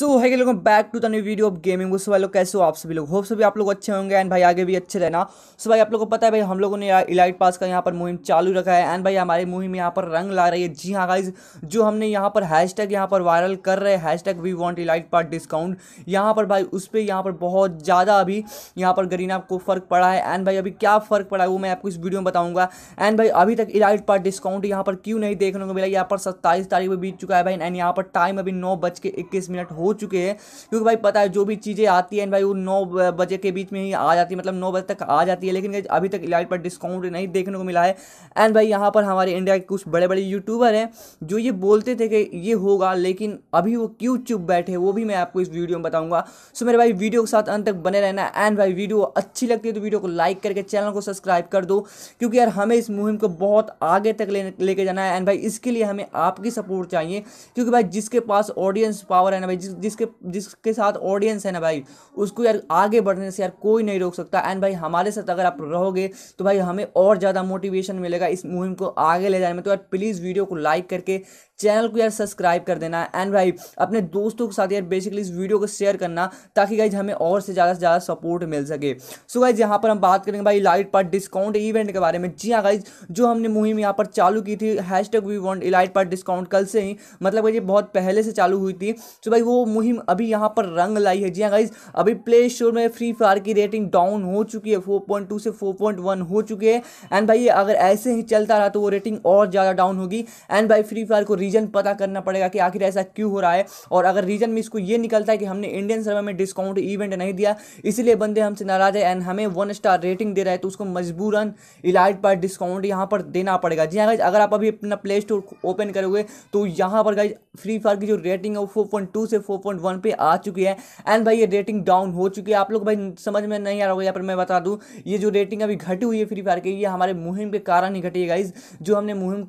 सो है लोगों back to the new video of gaming उस वाले लोग कैसे हो आप सभी लोग होप सभी आप लोग अच्छे होंगे एंड भाई आगे भी अच्छे रहना सो so, भाई आप लोगों को पता है भाई हम लोगों ने इलाइट पास का यहाँ पर मुहिम चालू रखा है एंड भाई हमारी मुहिम यहाँ पर रंग ला रही है जी हाँ गाइज जो हमने यहाँ पर हैश टैग यहाँ पर वायरल कर रहे हैं hashtag we want elite pass discount यहाँ पर भाई उस पर यहाँ पर बहुत ज़्यादा अभी यहाँ पर गरीना को फ़र्क पड़ा है एंड भाई अभी क्या फ़र्क पड़ा है वो मैं आपको इस वीडियो में बताऊँगा एंड भाई अभी तक इलाइट पास डिस्काउंट यहाँ पर क्यों नहीं देखने को मिला यहाँ पर सत्ताईस तारीख में बीत चुका है भाई एंड यहाँ पर टाइम अभी नौ बज के इक्कीस मिनट हो चुके हैं क्योंकि भाई पता है जो भी चीज़ें आती हैं भाई वो नौ बजे के बीच में ही आ जाती है मतलब नौ बजे तक आ जाती है लेकिन अभी तक इलाइट पर डिस्काउंट नहीं देखने को मिला है एंड भाई यहाँ पर हमारे इंडिया के कुछ बड़े बड़े यूट्यूबर हैं जो ये बोलते थे कि ये होगा लेकिन अभी वो क्यों चुप बैठे वो भी मैं आपको इस वीडियो में बताऊँगा सो मेरे भाई वीडियो के साथ अंत तक बने रहना एंड भाई वीडियो अच्छी लगती है तो वीडियो को लाइक करके चैनल को सब्सक्राइब कर दो क्योंकि यार हमें इस मुहिम को बहुत आगे तक लेके जाना है एंड भाई इसके लिए हमें आपकी सपोर्ट चाहिए क्योंकि भाई जिसके पास ऑडियंस पावर है ना भाई जिसके जिसके साथ ऑडियंस है ना भाई उसको यार आगे बढ़ने से यार कोई नहीं रोक सकता एंड भाई हमारे साथ अगर आप रहोगे तो भाई हमें और ज़्यादा मोटिवेशन मिलेगा इस मुहिम को आगे ले जाने में तो यार प्लीज़ वीडियो को लाइक करके चैनल को यार सब्सक्राइब कर देना एंड भाई अपने दोस्तों के साथ यार बेसिकली इस वीडियो को शेयर करना ताकि गाइज हमें और से ज़्यादा से ज़्यादा सपोर्ट मिल सके सो भाई गाइज यहाँ पर हम बात करेंगे भाई लाइट पार्ट डिस्काउंट इवेंट के बारे में जी हाँ गाइज जो हमने मुहिम यहाँ पर चालू की थी hashtag we want elite part discount कल से ही मतलब ये बहुत पहले से चालू हुई थी सो भाई वो मुहिम अभी यहाँ पर रंग लाई है जी हाँ गाइज अभी प्ले स्टोर में फ्री फायर की रेटिंग डाउन हो चुकी है 4.2 से 4.1 हो चुके हैं एंड भाई अगर ऐसे ही चलता रहा तो वो रेटिंग और ज़्यादा डाउन होगी एंड भाई फ्री फायर को रीजन पता करना पड़ेगा कि आखिर ऐसा क्यों हो रहा है और अगर रीजन में इसको ये निकलता है कि हमने इंडियन सर्वे में डिस्काउंट इवेंट नहीं दिया इसीलिए बंदे हमसे नाराज़ है एंड हमें वन स्टार रेटिंग दे रहा है तो उसको मजबूरन इलाइट पर डिस्काउंट यहाँ पर देना पड़ेगा जी हाँ गाइज अगर आप अभी अपना प्ले स्टोर ओपन करोगे तो यहाँ पर गाइज फ्री फायर की जो रेटिंग है वो फोर से 4.1 पे आ चुकी है एंड भाई ये रेटिंग डाउन हो चुकी है आप लोग भाई समझ में नहीं आ रहा होगा यहाँ पर मैं बता दूँ ये जो रेटिंग अभी घटी हुई है फ्री फायर की ये हमारे मुहिम के कारण ही घटी है गाइज जो हमने मुहिम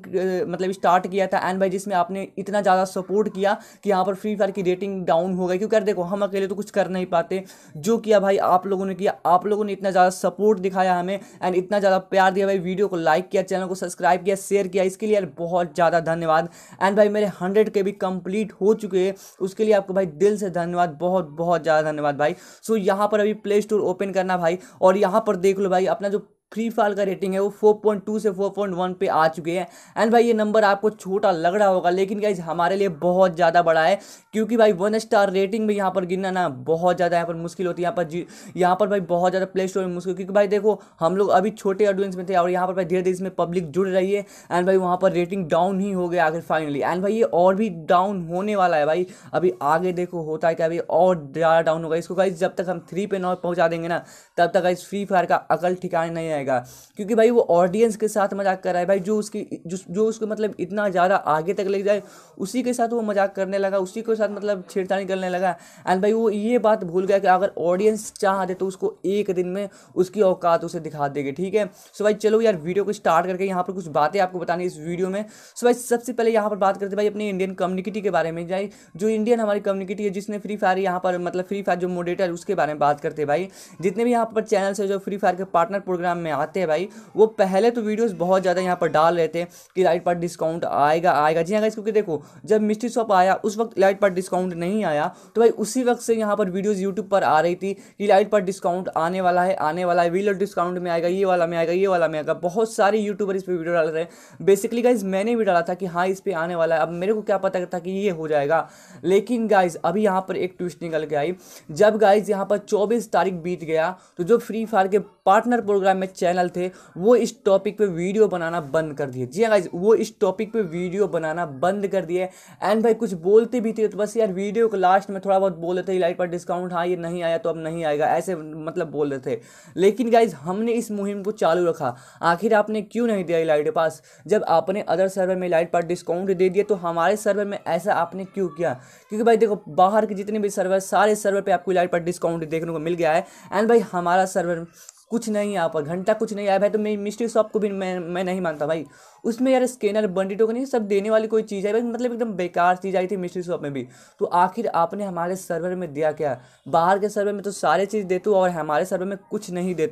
मतलब स्टार्ट किया था एंड भाई जिसमें आपने इतना ज़्यादा सपोर्ट किया कि यहाँ पर फ्री फायर की रेटिंग डाउन हो गई क्योंकि यार देखो हम अकेले तो कुछ कर नहीं पाते जो किया भाई आप लोगों ने किया आप लोगों ने इतना ज़्यादा सपोर्ट दिखाया हमें एंड इतना ज़्यादा प्यार दिया भाई वीडियो को लाइक किया चैनल को सब्सक्राइब किया शेयर किया इसके लिए यार बहुत ज़्यादा धन्यवाद एंड भाई मेरे हंड्रेड के भी कंप्लीट हो चुके हैं उसके लिए आपको आपको भाई दिल से धन्यवाद बहुत बहुत ज़्यादा धन्यवाद भाई सो यहाँ पर अभी प्ले स्टोर ओपन करना भाई और यहाँ पर देख लो भाई अपना जो फ्री फायर का रेटिंग है वो 4.2 से 4.1 पे आ चुके हैं एंड भाई ये नंबर आपको छोटा लग रहा होगा लेकिन गाइज हमारे लिए बहुत ज़्यादा बड़ा है क्योंकि भाई वन स्टार रेटिंग भी यहाँ पर गिनना ना बहुत ज़्यादा यहाँ पर मुश्किल होती है यहाँ पर जी यहाँ पर भाई बहुत ज़्यादा प्ले स्टोर में मुश्किल क्योंकि भाई देखो हम लोग अभी छोटे ऑडियंस में थे और यहाँ पर भाई धीरे धीरे इसमें पब्लिक जुड़ रही है एंड भाई वहाँ पर रेटिंग डाउन ही हो गया आखिर फाइनली एंड भाई ये और भी डाउन होने वाला है भाई अभी आगे देखो होता है क्या अभी और ज़्यादा डाउन होगा इसको गाइज जब तक हम थ्री पे नौ पहुँचा देंगे ना तब तक गाइज फ्री फायर का अकल ठिकाना नहीं है जाएगा क्योंकि भाई वो ऑडियंस के साथ मजाक कर रहा है भाई जो उसकी जो जो उसको मतलब इतना ज़्यादा आगे तक ले जाए उसी के साथ वो मजाक करने लगा उसी के साथ मतलब छेड़छाड़ करने लगा एंड भाई वो ये बात भूल गया कि अगर ऑडियंस चाह दे तो उसको एक दिन में उसकी औकात उसे दिखा देगी ठीक है सो भाई चलो यार वीडियो को स्टार्ट करके यहाँ पर कुछ बातें आपको बतानी इस वीडियो में सो भाई सबसे पहले यहाँ पर बात करते भाई अपनी इंडियन कम्युनिटी के बारे में जाए जो इंडियन हमारी कम्युनिटी है जिसने फ्री फायर यहाँ पर मतलब फ्री फायर जो मोडेटर उसके बारे में बात करते भाई जितने भी यहाँ पर चैनल्स है जो फ्री फायर के पार्टनर प्रोग्राम में में आते हैं भाई वो पहले तो वीडियोस बहुत ज़्यादा यहाँ पर डाल रहे थे कि लाइट पर डिस्काउंट आएगा आएगा जी हाँ गाइस क्योंकि देखो जब मिस्ट्री शॉप आया उस वक्त लाइट पर डिस्काउंट नहीं आया तो भाई उसी वक्त से यहाँ पर वीडियोज़ यूट्यूब पर आ रही थी कि लाइट पर डिस्काउंट आने वाला है आने वाला है वीलर डिस्काउंट में आएगा ये वाला में आएगा ये वाला में आएगा बहुत सारे यूट्यूबर इस पर वीडियो डाल रहे हैं बेसिकली गाइज मैंने भी डाला था कि हाँ इस पर आने वाला है अब मेरे को क्या पता था कि ये हो जाएगा लेकिन गाइज अभी यहाँ पर एक ट्विस्ट निकल के आई जब गाइज यहाँ पर चौबीस तारीख बीत गया तो जो फ्री फायर के पार्टनर प्रोग्राम में चैनल थे वो इस टॉपिक पे वीडियो बनाना बंद कर दिए जी हाँ गाइज वो इस टॉपिक पे वीडियो बनाना बंद कर दिए एंड भाई कुछ बोलते भी थे तो बस यार वीडियो को लास्ट में थोड़ा बहुत बोल रहे थे लाइट पर डिस्काउंट हाँ ये नहीं आया तो अब नहीं आएगा ऐसे मतलब बोल रहे थे लेकिन गाइज हमने इस मुहिम को चालू रखा आखिर आपने क्यों नहीं दिया लाइट पास जब आपने अदर सर्वर में लाइट पर डिस्काउंट दे दिया तो हमारे सर्वर में ऐसा आपने क्यों किया क्योंकि भाई देखो बाहर के जितने भी सर्वर सारे सर्वर पर आपको लाइट पर डिस्काउंट देखने को मिल गया है एंड भाई हमारा सर्वर कुछ नहीं यहाँ पर घंटा कुछ नहीं आया भाई तो मैं मिस्ट्री शॉप को भी मैं मैं नहीं मानता भाई उसमें यार स्कैनर बंडिटो टोकन नहीं सब देने वाली कोई चीज़ है भाई मतलब एकदम बेकार चीज़ आई थी मिस्ट्री शॉप में भी तो आखिर आपने हमारे सर्वर में दिया क्या बाहर के सर्वर में तो सारे चीज़ दे और हमारे सर्वर में कुछ नहीं दे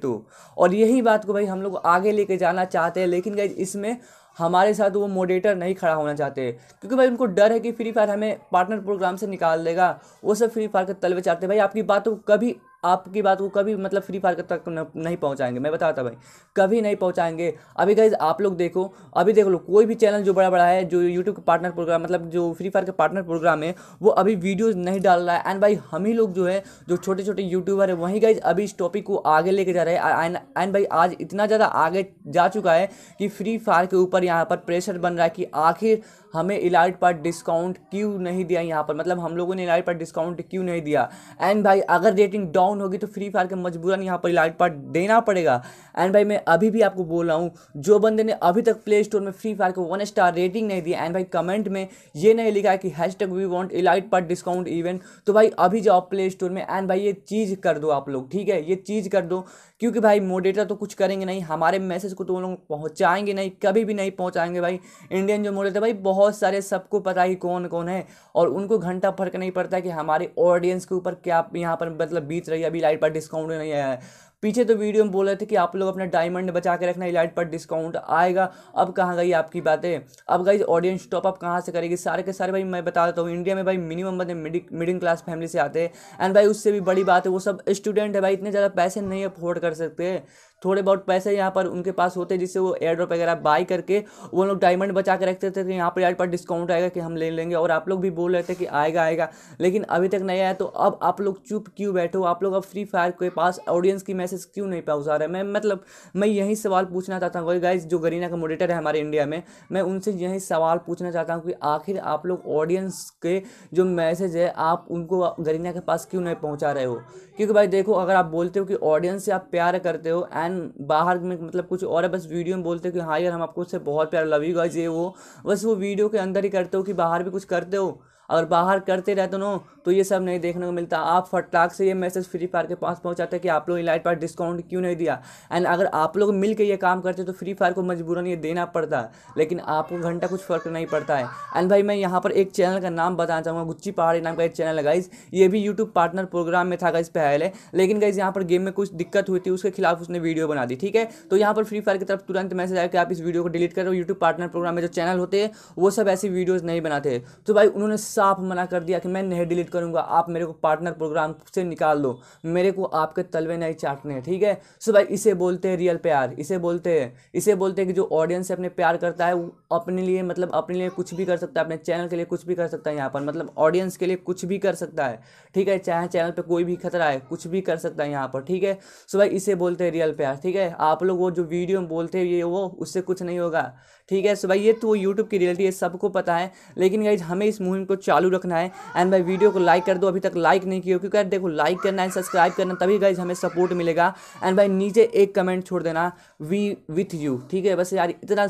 और यही बात को भाई हम लोग आगे लेके जाना चाहते हैं लेकिन भाई इसमें हमारे साथ वो मोडेटर नहीं खड़ा होना चाहते क्योंकि भाई उनको डर है कि फ्री फायर हमें पार्टनर प्रोग्राम से निकाल देगा वो सब फ्री फायर के तलवे चाहते भाई आपकी बात तो कभी आपकी बात को कभी मतलब फ्री फायर तक नहीं पहुंचाएंगे मैं बताता भाई कभी नहीं पहुंचाएंगे अभी गाइज आप लोग देखो अभी देख लो कोई भी चैनल जो बड़ा बड़ा है जो यूट्यूब के पार्टनर प्रोग्राम मतलब जो फ्री फायर के पार्टनर प्रोग्राम है वो अभी वीडियोज़ नहीं डाल रहा है एंड भाई हम ही लोग जो है जो छोटे छोटे यूट्यूबर है वहीं गाइज अभी इस टॉपिक को आगे लेके जा रहे हैं एंड भाई आज इतना ज़्यादा आगे जा चुका है कि फ्री फायर के ऊपर यहाँ पर प्रेशर बन रहा है कि आखिर हमें इलाइट पर डिस्काउंट क्यों नहीं दिया यहाँ पर मतलब हम लोगों ने इलाइट पर डिस्काउंट क्यों नहीं दिया एंड भाई अगर रेटिंग डाउन होगी तो फ्री फायर के मजबूरन यहाँ पर इलाइट पर देना पड़ेगा एंड भाई मैं अभी भी आपको बोल रहा हूँ जो बंदे ने अभी तक प्ले स्टोर में फ्री फायर को वन स्टार रेटिंग नहीं दिया एंड भाई कमेंट में ये नहीं लिखा है कि hashtag we want elite पर डिस्काउंट इवेंट तो भाई अभी जाओ प्ले स्टोर में एंड भाई ये चीज़ कर दो आप लोग ठीक है ये चीज़ कर दो क्योंकि भाई मोडेटर तो कुछ करेंगे नहीं हमारे मैसेज को तो वो लोग पहुँचाएंगे नहीं कभी भी नहीं पहुँचाएंगे भाई इंडियन जो मोडेटर भाई बहुत बहुत सारे सबको पता ही कौन कौन है और उनको घंटा फर्क नहीं पड़ता कि हमारे ऑडियंस के ऊपर क्या यहाँ पर मतलब बीत रही है अभी लाइट पर डिस्काउंट नहीं आया है पीछे तो वीडियो में बोल रहे थे कि आप लोग अपना डायमंड बचा के रखना इलाइट पर डिस्काउंट आएगा अब कहाँ गई आपकी बातें अब गई ऑडियंस टॉप कहाँ से करेगी सारे के सारे भाई मैं बता देता हूँ इंडिया में भाई मिनिमम बंदे मिडिल क्लास फैमिली से आते हैं एंड भाई उससे भी बड़ी बात है वो सब स्टूडेंट है भाई इतने ज़्यादा पैसे नहीं अफोर्ड कर सकते थोड़े बहुत पैसे यहाँ पर उनके पास होते हैं जिससे वो एयर ड्रॉप वगैरह बाई करके वो लोग डायमंड बचा के रखते थे कि तो यहाँ पर एयर पर डिस्काउंट आएगा कि हम ले लेंगे और आप लोग भी बोल रहे थे कि आएगा आएगा लेकिन अभी तक नहीं आया तो अब आप लोग चुप क्यों बैठो आप लोग अब फ्री फायर के पास ऑडियंस की मैसेज मैसेज क्यों नहीं पाउस आ रहा है मैं मतलब मैं यही सवाल पूछना चाहता हूँ गाइज जो गरीना का मोडिटर है हमारे इंडिया में मैं उनसे यही सवाल पूछना चाहता हूँ कि आखिर आप लोग ऑडियंस के जो मैसेज है आप उनको गरीना के पास क्यों नहीं पहुँचा रहे हो क्योंकि भाई देखो अगर आप बोलते हो कि ऑडियंस से आप प्यार करते हो एंड बाहर में मतलब कुछ और है बस वीडियो में बोलते हो कि हाँ यार हम आपको उससे बहुत प्यार लव यू गाइज ये वो बस वो वीडियो के अंदर ही करते हो कि बाहर भी कुछ करते हो अगर बाहर करते रहते हो तो ये सब नहीं देखने को मिलता आप फटलाक से ये मैसेज फ्री फायर के पास पहुंचाते कि आप लोग इलाइट पर डिस्काउंट क्यों नहीं दिया एंड अगर आप लोग मिल के ये काम करते तो फ्री फायर को मजबूरन ये देना पड़ता लेकिन आपको घंटा कुछ फ़र्क नहीं पड़ता है एंड भाई मैं यहाँ पर एक चैनल का नाम बताना चाहूँगा गुच्ची पहाड़ी नाम का एक चैनल है ये भी यूट्यूब पार्टनर प्रोग्राम में था गाइज पहले लेकिन गाइज यहाँ पर गेम में कुछ दिक्कत हुई थी उसके खिलाफ उसने वीडियो बना दी ठीक है तो यहाँ पर फ्री फायर की तरफ तुरंत मैसेज आया कि आप इस वीडियो को डिलीट करो यूट्यूब पार्टनर प्रोग्राम में जो चैनल होते हैं वो सब ऐसी वीडियोज़ नहीं बनाते तो भाई उन्होंने साफ मना कर दिया कि मैं नहीं डिलीट करूँगा आप मेरे को पार्टनर प्रोग्राम से निकाल दो मेरे को आपके तलवे नहीं चाटने हैं ठीक है सो भाई इसे बोलते हैं रियल प्यार इसे बोलते हैं इसे बोलते हैं कि जो ऑडियंस से अपने प्यार करता है वो अपने लिए मतलब अपने लिए कुछ भी कर सकता है अपने चैनल के लिए कुछ भी कर सकता है यहाँ पर मतलब ऑडियंस के लिए कुछ भी कर सकता है ठीक है चाहे चैनल पर कोई भी खतरा है कुछ भी कर सकता है यहाँ पर ठीक है सो भाई इसे बोलते हैं रियल प्यार ठीक है आप लोग वो जो वीडियो में बोलते हैं ये वो उससे कुछ नहीं होगा ठीक है सो भाई ये तो वो यूट्यूब की रियलिटी है सबको पता है लेकिन गाइज हमें इस मुहिम को चालू रखना है एंड भाई वीडियो को लाइक कर दो अभी तक लाइक नहीं किया क्योंकि देखो लाइक करना है सब्सक्राइब करना तभी गाइज हमें सपोर्ट मिलेगा एंड भाई नीचे एक कमेंट छोड़ देना वी विथ यू ठीक है बस यार इतना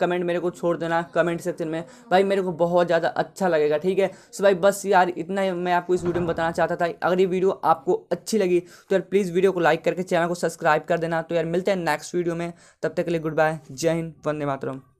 कमेंट मेरे को छोड़ देना कमेंट सेक्शन में भाई मेरे को बहुत ज़्यादा अच्छा लगेगा ठीक है सो भाई बस यार इतना ही मैं आपको इस वीडियो में बताना चाहता था अगर ये वीडियो आपको अच्छी लगी तो यार प्लीज़ वीडियो को लाइक करके चैनल को सब्सक्राइब कर देना तो यार मिलते हैं नेक्स्ट वीडियो में तब तक के लिए गुड बाय जय हिंद वंदे मातरम